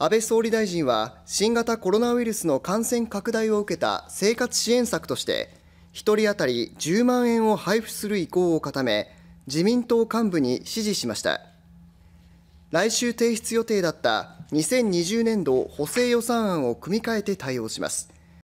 安倍総理大臣は新型コロナウイルスの感染拡大を受けた生活支援策として1人当たり10万円を配布する意向を固め自民党幹部に指示しました来週提出予定だった2020年度補正予算案を組み替えて対応します